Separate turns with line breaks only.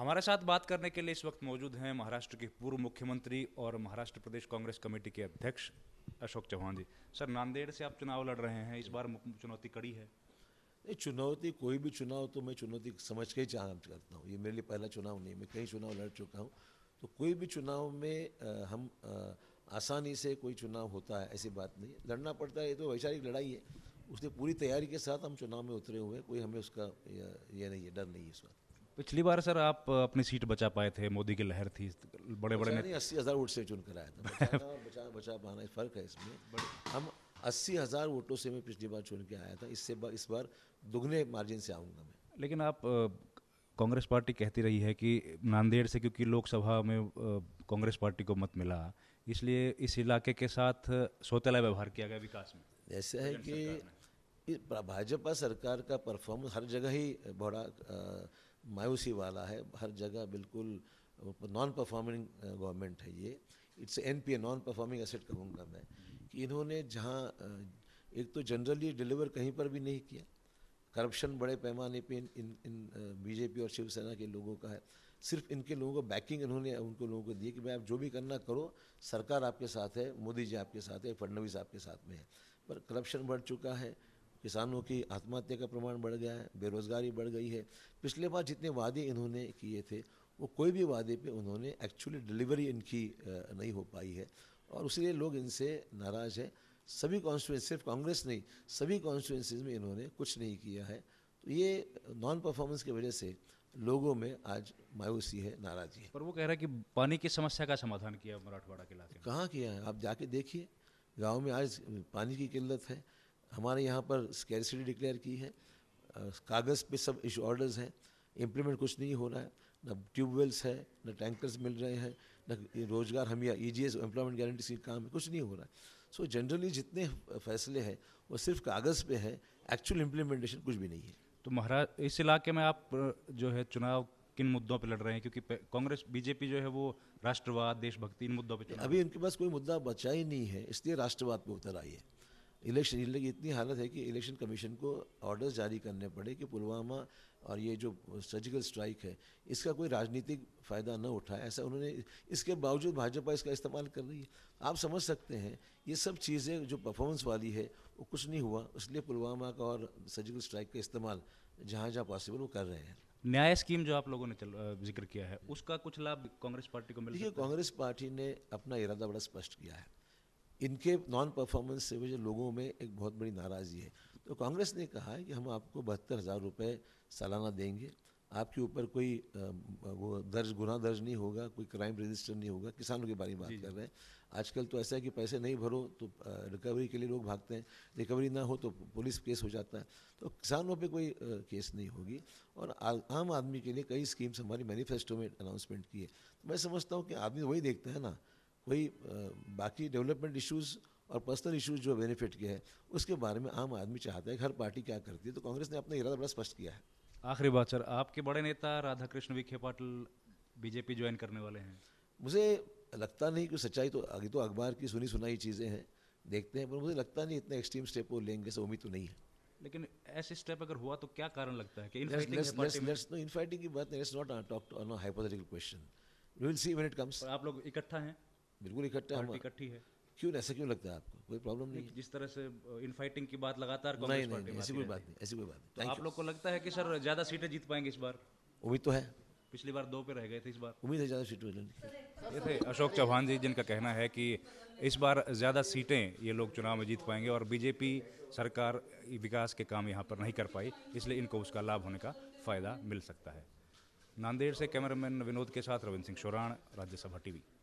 हमारे साथ बात करने के लिए इस वक्त मौजूद हैं महाराष्ट्र के पूर्व मुख्यमंत्री और महाराष्ट्र प्रदेश कांग्रेस कमेटी के अध्यक्ष अशोक चौहान जी सर नांदेड़ से आप चुनाव लड़ रहे हैं इस बार चुनौती कड़ी है
नहीं चुनौती कोई भी चुनाव तो मैं चुनौती समझ के ही चाह करता हूँ ये मेरे लिए पहला चुनाव नहीं मैं कई चुनाव लड़ चुका हूँ तो कोई भी चुनाव में आ, हम आ, आसानी से कोई चुनाव होता है ऐसी बात नहीं लड़ना पड़ता है ये तो वैचारिक लड़ाई है उसने पूरी तैयारी के साथ हम चुनाव में उतरे हुए हैं कोई हमें उसका यह ये नहीं है डर नहीं है इस बात
पिछली बार सर आप अपनी सीट बचा पाए थे मोदी की लहर थी बड़े बड़े ने
अस्सी हज़ार वोट से चुन कर आया था बचा, बचा पाना फ़र्क है इसमें हम अस्सी हज़ार वोटों से मैं पिछली बार चुन के आया था इससे बा, इस बार दुगने मार्जिन से आऊँगा
मैं लेकिन आप कांग्रेस पार्टी कहती रही है कि नांदेड़ से क्योंकि लोकसभा में कांग्रेस पार्टी को मत मिला इसलिए इस इलाके के साथ सौतेला व्यवहार किया गया विकास
में ऐसा है कि भाजपा सरकार का परफॉर्मेंस हर जगह ही बड़ा मायूसी वाला है हर जगह बिल्कुल नॉन परफॉर्मिंग गवर्नमेंट है ये it's N P A non performing asset कहूँगा मैं कि इन्होंने जहाँ uh, एक तो जनरली डिलीवर कहीं पर भी नहीं किया करप्शन बड़े पैमाने पे इन इन, इन बीजेपी uh, और शिवसेना के लोगों का है सिर्फ इनके लोगों को बैकिंग इन्होंने uh, उनको लोगों को दी कि भाई आप जो भी करना करो सरकार आपके साथ है मोदी जी आपके साथ है फडनवीस आपके साथ में है पर करप्शन बढ़ चुका है किसानों की आत्महत्या का प्रमाण बढ़ गया है बेरोज़गारी बढ़ गई है पिछले बार जितने वादे इन्होंने किए थे वो कोई भी वादे पे उन्होंने एक्चुअली डिलीवरी इनकी नहीं हो पाई है और उसलिए लोग इनसे नाराज़ हैं सभी कॉन्स्टिट्यूंस सिर्फ कांग्रेस नहीं सभी कॉन्स्टिट्यूंसीज में इन्होंने कुछ नहीं किया है तो ये नॉन परफॉर्मेंस की वजह से लोगों में आज मायूसी है नाराज़गी है
पर वो कह रहा है कि पानी की समस्या का समाधान किया मराठवाड़ा के इलाके
कहाँ किया है आप जाके देखिए गाँव में आज पानी की किल्लत है हमारे यहाँ पर स्कैरसिटी डिक्लेयर की है कागज़ पे सब इशू ऑर्डर्स हैं इम्प्लीमेंट कुछ नहीं हो रहा है न ट्यूबवेल्स है न टैंकर्स मिल रहे हैं न रोजगार हम या E G S employment guarantee सी काम है कुछ नहीं हो रहा है सो so जनरली जितने फैसले हैं वो सिर्फ कागज़ पे है एक्चुअल इम्प्लीमेंटेशन कुछ भी नहीं है
तो महाराज इस इलाके में आप जो है चुनाव किन मुद्दों पर लड़ रहे हैं क्योंकि कांग्रेस बीजेपी जो है वो राष्ट्रवाद देशभक्ति इन मुद्दों पर अभी
उनके पास कोई मुद्दा बचा ही नहीं है इसलिए राष्ट्रवाद पर उतर आई है इलेक्शन की इतनी हालत है कि इलेक्शन कमीशन को ऑर्डर्स जारी करने पड़े कि पुलवामा और ये जो सर्जिकल स्ट्राइक है इसका कोई राजनीतिक फ़ायदा न उठाए ऐसा उन्होंने इसके बावजूद भाजपा इसका इस्तेमाल कर रही है आप समझ सकते हैं ये सब चीज़ें जो परफॉर्मेंस वाली है वो कुछ नहीं हुआ इसलिए पुलवामा का और सर्जिकल स्ट्राइक का इस्तेमाल जहाँ जहाँ पॉसिबल वो कर रहे हैं न्याय स्कीम जो आप लोगों ने जिक्र किया है उसका कुछ लाभ कांग्रेस पार्टी को मिल देखिए कांग्रेस पार्टी ने अपना इरादा बड़ा स्पष्ट किया है इनके नॉन परफॉर्मेंस से वजह लोगों में एक बहुत बड़ी नाराज़गी है तो कांग्रेस ने कहा है कि हम आपको बहत्तर हज़ार रुपये सालाना देंगे आपके ऊपर कोई वो दर्ज गुना दर्ज नहीं होगा कोई क्राइम रजिस्टर नहीं होगा किसानों के बारे में बात कर रहे हैं आजकल तो ऐसा है कि पैसे नहीं भरो तो रिकवरी के लिए लोग भागते हैं रिकवरी ना हो तो पुलिस केस हो जाता है तो किसानों पे कोई केस नहीं होगी और आम आदमी के लिए कई स्कीम्स हमारी मैनिफेस्टो में अनाउंसमेंट की है तो मैं समझता हूँ कि आदमी वही देखता है ना कोई बाकी डेवलपमेंट इश्यूज और पर्सनल इश्यूज जो बेनिफिट के हैं उसके बारे में आम आदमी चाहता है हर पार्टी क्या करती है तो कांग्रेस ने अपना इरादा बड़ा स्पष्ट किया है
आखिरी बात सर आपके बड़े नेता राधा कृष्ण विखे पाटिल बीजेपी ज्वाइन करने वाले हैं
मुझे लगता नहीं कि सच्चाई तो आगे तो अखबार की सुनी सुनाई चीज़ें हैं देखते हैं पर मुझे लगता नहीं इतने एक्सट्रीम स्टेप वो लेंगे से उम्मीद तो नहीं है
लेकिन ऐसे स्टेप अगर हुआ तो क्या कारण लगता है कि इनफाइटिंग
की बात नहीं not talk on hypothetical question we will see when it comes आप लोग इकट्ठा हैं बिल्कुल इकट्ठा है क्यों ऐसा क्यों लगता है आपको कोई प्रॉब्लम नहीं,
जिस तरह से इन फाइटिंग की बात लगातार नहीं नहीं, ऐसी कोई बात
नहीं ऐसी कोई बात नहीं
आप लोग को लगता है कि सर ज़्यादा सीटें जीत पाएंगे इस बार उम्मीद तो है पिछली बार दो पे रह गए थे इस बार उम्मीद है ज़्यादा सीटें ये थे अशोक चौहान जी जिनका कहना है कि इस बार ज़्यादा सीटें ये लोग चुनाव में जीत पाएंगे और बीजेपी सरकार विकास के काम यहाँ पर नहीं कर पाई इसलिए इनको उसका लाभ होने का फ़ायदा मिल सकता है नांदेड़ से कैमरामैन विनोद के साथ रविंद्र सिंह शोराण राज्यसभा टीवी